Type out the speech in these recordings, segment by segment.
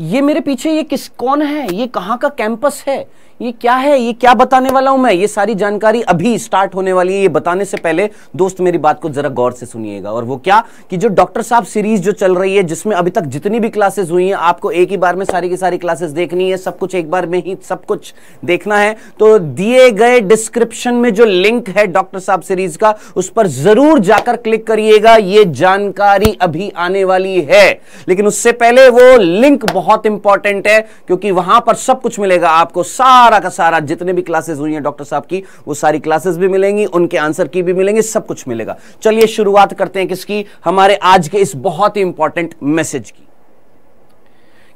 ये मेरे पीछे ये किस कौन है ये कहाँ का कैंपस है ये क्या है ये क्या बताने वाला हूं मैं ये सारी जानकारी अभी स्टार्ट होने वाली है ये बताने से पहले दोस्त मेरी बात को जरा गौर से सुनिएगा और वो क्या कि जो डॉक्टर साहब सीरीज जो चल रही है जिसमें अभी तक जितनी भी क्लासेस हुई हैं आपको एक ही बार में सारी की सारी क्लासेस देखनी है सब कुछ एक बार में ही सब कुछ देखना है तो दिए गए डिस्क्रिप्शन में जो लिंक है डॉक्टर साहब सीरीज का उस पर जरूर जाकर क्लिक करिएगा ये जानकारी अभी आने वाली है लेकिन उससे पहले वो लिंक बहुत इंपॉर्टेंट है क्योंकि वहां पर सब कुछ मिलेगा आपको सारा सारा का सारा जितने भी क्लासेस हुई हैं डॉक्टर साहब की वो सारी क्लासेस भी मिलेंगी उनके आंसर की भी मिलेंगी सब कुछ मिलेगा चलिए शुरुआत करते हैं किसकी हमारे आज के इस बहुत ही इंपॉर्टेंट मैसेज की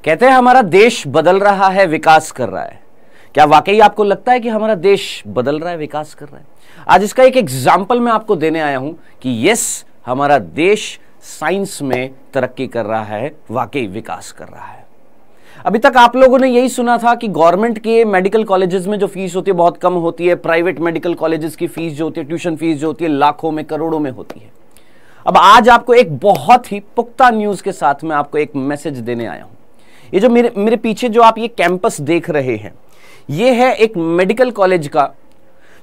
कहते हैं हमारा देश बदल रहा है विकास कर रहा है क्या वाकई आपको लगता है कि हमारा देश बदल रहा है विकास कर रहा है आज इसका एक एग्जाम्पल मैं आपको देने आया हूं कि यस हमारा देश साइंस में तरक्की कर रहा है वाकई विकास कर रहा है अभी तक आप लोगों ने यही सुना था कि गवर्नमेंट के मेडिकल कॉलेजेस में जो फीस होती है बहुत कम होती है प्राइवेट मेडिकल कॉलेजेस की फीस जो होती है ट्यूशन फीस जो होती है लाखों में करोड़ों में होती है अब आज आपको एक बहुत ही पुख्ता न्यूज के साथ में आपको एक मैसेज देने आया हूं ये जो मेरे मेरे पीछे जो आप ये कैंपस देख रहे हैं ये है एक मेडिकल कॉलेज का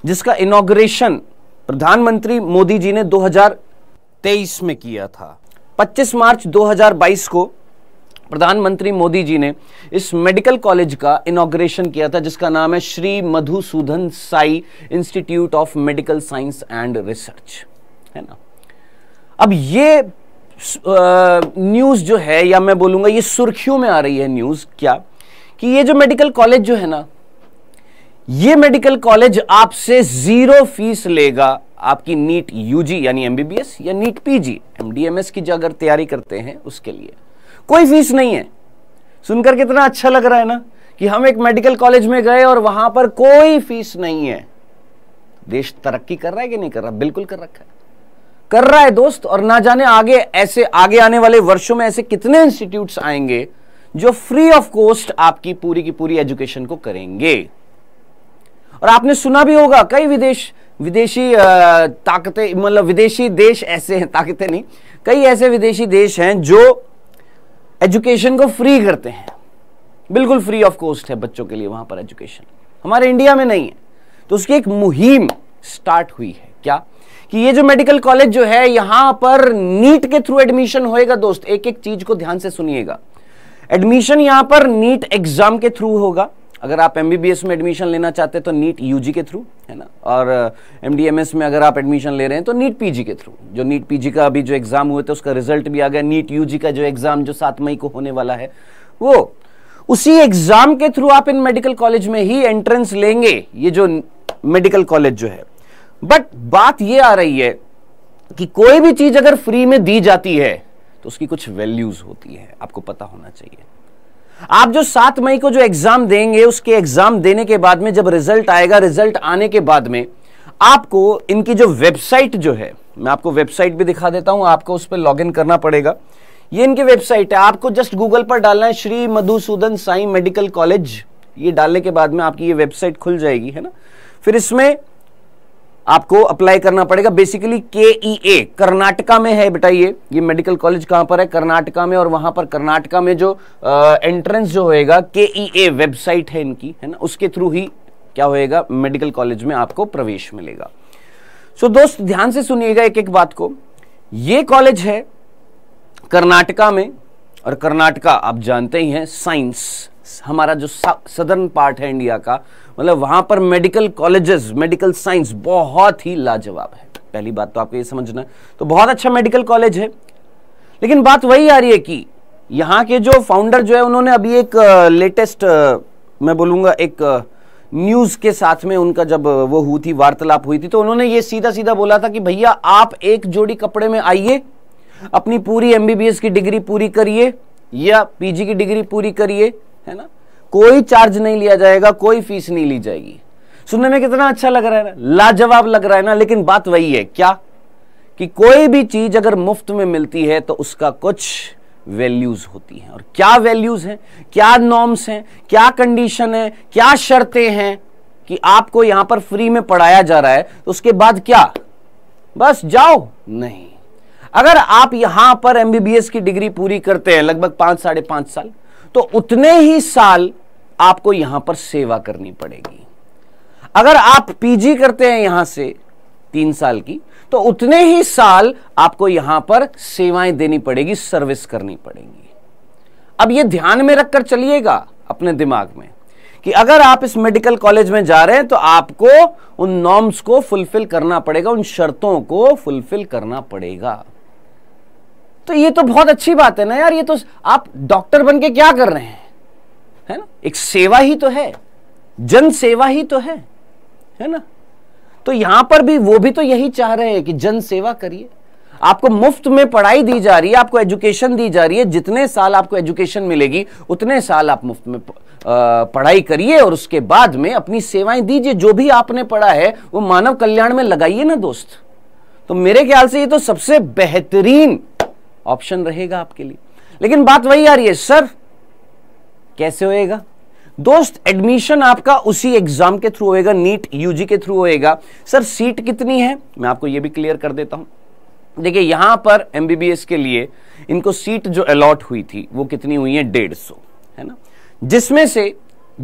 जिसका इनोग्रेशन प्रधानमंत्री मोदी जी ने 2023 में किया था 25 मार्च 2022 को प्रधानमंत्री मोदी जी ने इस मेडिकल कॉलेज का इनाग्रेशन किया था जिसका नाम है Shri Madhusudan Sai institute of medical science and research है ना अब ये न्यूज़ जो है या मैं बोलूंगा ये सुर्खियों में आ रही है न्यूज़ क्या कि ये जो मेडिकल कॉलेज जो है ना ये मेडिकल कॉलेज आपसे ज़ीरो फीस लेगा आपकी नीट यूजी यानी एमबीबीएस या नीट पीजी एमडीएमएस की जो अगर तैयारी करते हैं उसके लिए कोई फीस नहीं है सुनकर कितना अच्छा लग रहा है ना कि हम एक मेडिकल कॉलेज में गए और वहां पर कोई फीस नहीं है देश तरक्की कर रहा है कि नहीं कर रहा बिल्कुल कर रखा है कर रहा है दोस्त और ना जाने आगे ऐसे आगे आने वाले वर्षों में ऐसे कितने इंस्टीट्यूट आएंगे जो फ्री ऑफ कॉस्ट आपकी पूरी की पूरी एजुकेशन को करेंगे और आपने सुना भी होगा कई विदेश विदेशी ताकतें मतलब विदेशी देश ऐसे हैं ताकतें नहीं कई ऐसे विदेशी देश हैं जो एजुकेशन को फ्री करते हैं बिल्कुल फ्री ऑफ कॉस्ट है बच्चों के लिए वहां पर एजुकेशन हमारे इंडिया में नहीं है तो उसकी एक मुहिम स्टार्ट हुई है क्या कि ये जो मेडिकल कॉलेज जो है यहां पर नीट के थ्रू एडमिशन होएगा दोस्त एक एक चीज को ध्यान से सुनिएगा एडमिशन यहां पर नीट एग्जाम के थ्रू होगा अगर आप एम में एडमिशन लेना चाहते हैं तो नीट यू के थ्रू है ना और एम uh, में अगर आप एडमिशन ले रहे हैं तो नीट पी के थ्रू जो नीट पी का अभी जो एग्ज़ाम हुए थे उसका रिजल्ट भी आ गया नीट यू का जो एग्ज़ाम जो सात मई को होने वाला है वो उसी एग्ज़ाम के थ्रू आप इन मेडिकल कॉलेज में ही एंट्रेंस लेंगे ये जो मेडिकल कॉलेज जो है बट बात ये आ रही है कि कोई भी चीज़ अगर फ्री में दी जाती है तो उसकी कुछ वैल्यूज़ होती है आपको पता होना चाहिए आप जो सात मई को जो एग्जाम देंगे उसके एग्जाम देने के बाद में जब रिजल्ट आएगा रिजल्ट आने के बाद में आपको इनकी जो वेबसाइट जो है मैं आपको वेबसाइट भी दिखा देता हूं आपको उस पर लॉग करना पड़ेगा ये इनकी वेबसाइट है आपको जस्ट गूगल पर डालना है श्री मधुसूदन साई मेडिकल कॉलेज ये डालने के बाद में आपकी ये वेबसाइट खुल जाएगी है ना फिर इसमें आपको अप्लाई करना पड़ेगा बेसिकली के ई ए कर्नाटका में है बेटा ये ये मेडिकल कॉलेज कहां पर है कर्नाटका में और वहां पर कर्नाटका में जो एंट्रेंस जो होएगा के ई ए वेबसाइट है इनकी है ना उसके थ्रू ही क्या होएगा मेडिकल कॉलेज में आपको प्रवेश मिलेगा सो so, दोस्त ध्यान से सुनिएगा एक एक बात को ये कॉलेज है कर्नाटका में और कर्नाटका आप जानते ही हैं साइंस हमारा जो सदर्न पार्ट है इंडिया का मतलब वहां पर मेडिकल कॉलेजेस मेडिकल साइंस बहुत ही लाजवाब है पहली बात तो आपको ये समझना है तो बहुत अच्छा मेडिकल कॉलेज है लेकिन बात वही आ रही है कि यहां के जो फाउंडर जो है उन्होंने अभी एक लेटेस्ट मैं बोलूंगा एक न्यूज़ के साथ में उनका जब वो हुई थी वार्तालाप हुई थी तो उन्होंने ये सीधा सीधा बोला था कि भैया आप एक जोड़ी कपड़े में आइए अपनी पूरी एमबीबीएस की डिग्री पूरी करिए या पीजी की डिग्री पूरी करिए है ना कोई चार्ज नहीं लिया जाएगा कोई फीस नहीं ली जाएगी सुनने में कितना अच्छा लग रहा है ना लाजवाब लग रहा है ना लेकिन बात वही है क्या कि कोई भी चीज अगर मुफ्त में मिलती है तो उसका कुछ वैल्यूज होती हैं और क्या वैल्यूज हैं क्या नॉर्म्स हैं क्या कंडीशन है क्या शर्तें हैं कि आपको यहां पर फ्री में पढ़ाया जा रहा है तो उसके बाद क्या बस जाओ नहीं अगर आप यहां पर एमबीबीएस की डिग्री पूरी करते हैं लगभग पांच साढ़े पांच साल तो उतने ही साल आपको यहां पर सेवा करनी पड़ेगी अगर आप पीजी करते हैं यहां से तीन साल की तो उतने ही साल आपको यहां पर सेवाएं देनी पड़ेगी सर्विस करनी पड़ेगी अब यह ध्यान में रखकर चलिएगा अपने दिमाग में कि अगर आप इस मेडिकल कॉलेज में जा रहे हैं तो आपको उन नॉर्म्स को फुलफिल करना पड़ेगा उन शर्तों को फुलफिल करना पड़ेगा तो ये तो बहुत अच्छी बात है ना यार ये तो आप डॉक्टर बन के क्या कर रहे हैं है ना एक सेवा ही तो है जन सेवा ही तो है है ना तो यहां पर भी वो भी तो यही चाह रहे हैं कि जन सेवा करिए आपको मुफ्त में पढ़ाई दी जा रही है आपको एजुकेशन दी जा रही है जितने साल आपको एजुकेशन मिलेगी उतने साल आप मुफ्त में पढ़ाई करिए और उसके बाद में अपनी सेवाएं दीजिए जो भी आपने पढ़ा है वो मानव कल्याण में लगाइए ना दोस्त तो मेरे ख्याल से ये तो सबसे बेहतरीन ऑप्शन रहेगा आपके लिए लेकिन बात वही आ रही है सर कैसे होएगा दोस्त एडमिशन आपका उसी एग्जाम के थ्रू होएगा नीट यूजी के थ्रू होएगा सर सीट कितनी है मैं आपको यह भी क्लियर कर देता हूं देखिए यहां पर एमबीबीएस के लिए इनको सीट जो अलॉट हुई थी वो कितनी हुई है डेढ़ सौ है ना जिसमें से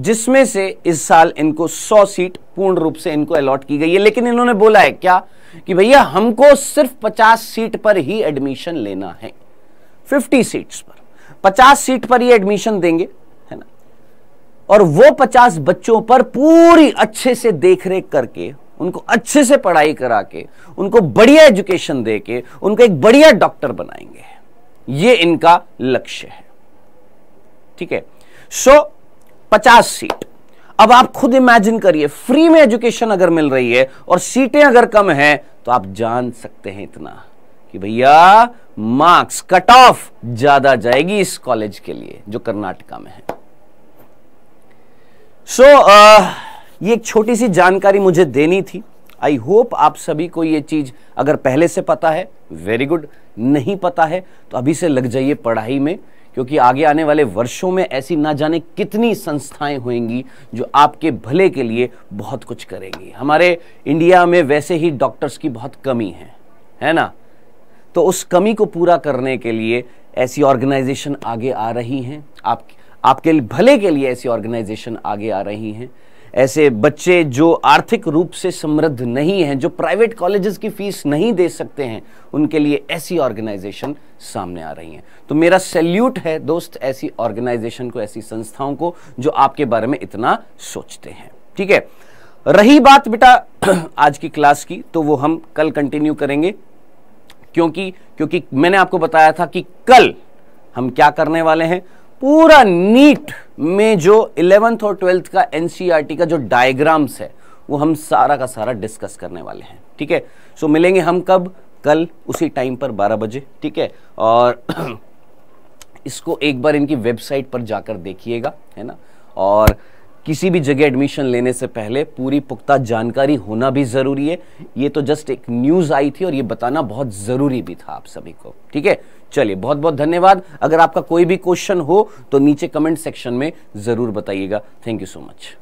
जिसमें से इस साल इनको सौ सीट पूर्ण रूप से इनको अलॉट की गई है लेकिन इन्होंने बोला है क्या कि भैया हमको सिर्फ 50 सीट पर ही एडमिशन लेना है 50 सीट्स पर 50 सीट पर ही एडमिशन देंगे है ना और वो 50 बच्चों पर पूरी अच्छे से देखरेख करके उनको अच्छे से पढ़ाई करा के उनको बढ़िया एजुकेशन दे के उनको एक बढ़िया डॉक्टर बनाएंगे ये इनका लक्ष्य है ठीक है सो so, 50 सीट अब आप खुद इमेजिन करिए फ्री में एजुकेशन अगर मिल रही है और सीटें अगर कम है तो आप जान सकते हैं इतना कि भैया मार्क्स कट ऑफ ज्यादा जाएगी इस कॉलेज के लिए जो कर्नाटका में है सो so, uh, ये एक छोटी सी जानकारी मुझे देनी थी आई होप आप सभी को ये चीज अगर पहले से पता है वेरी गुड नहीं पता है तो अभी से लग जाइए पढ़ाई में क्योंकि आगे आने वाले वर्षों में ऐसी ना जाने कितनी संस्थाएं होंगी जो आपके भले के लिए बहुत कुछ करेंगी हमारे इंडिया में वैसे ही डॉक्टर्स की बहुत कमी है है ना तो उस कमी को पूरा करने के लिए ऐसी ऑर्गेनाइजेशन आगे आ रही हैं आप आपके भले के लिए ऐसी ऑर्गेनाइजेशन आगे आ रही हैं ऐसे बच्चे जो आर्थिक रूप से समृद्ध नहीं हैं जो प्राइवेट कॉलेजेस की फीस नहीं दे सकते हैं उनके लिए ऐसी ऑर्गेनाइजेशन सामने आ रही हैं तो मेरा सैल्यूट है दोस्त ऐसी ऑर्गेनाइजेशन को ऐसी संस्थाओं को जो आपके बारे में इतना सोचते हैं ठीक है रही बात बेटा आज की क्लास की तो वो हम कल कंटिन्यू करेंगे क्योंकि क्योंकि मैंने आपको बताया था कि कल हम क्या करने वाले हैं पूरा नीट में जो इलेवेंथ और ट्वेल्थ का एनसीईआरटी e का जो डायग्राम्स है वो हम सारा का सारा डिस्कस करने वाले हैं ठीक है सो मिलेंगे हम कब कल उसी टाइम पर 12 बजे ठीक है और इसको एक बार इनकी वेबसाइट पर जाकर देखिएगा है ना और किसी भी जगह एडमिशन लेने से पहले पूरी पुख्ता जानकारी होना भी ज़रूरी है ये तो जस्ट एक न्यूज़ आई थी और ये बताना बहुत ज़रूरी भी था आप सभी को ठीक है चलिए बहुत बहुत धन्यवाद अगर आपका कोई भी क्वेश्चन हो तो नीचे कमेंट सेक्शन में ज़रूर बताइएगा थैंक यू सो मच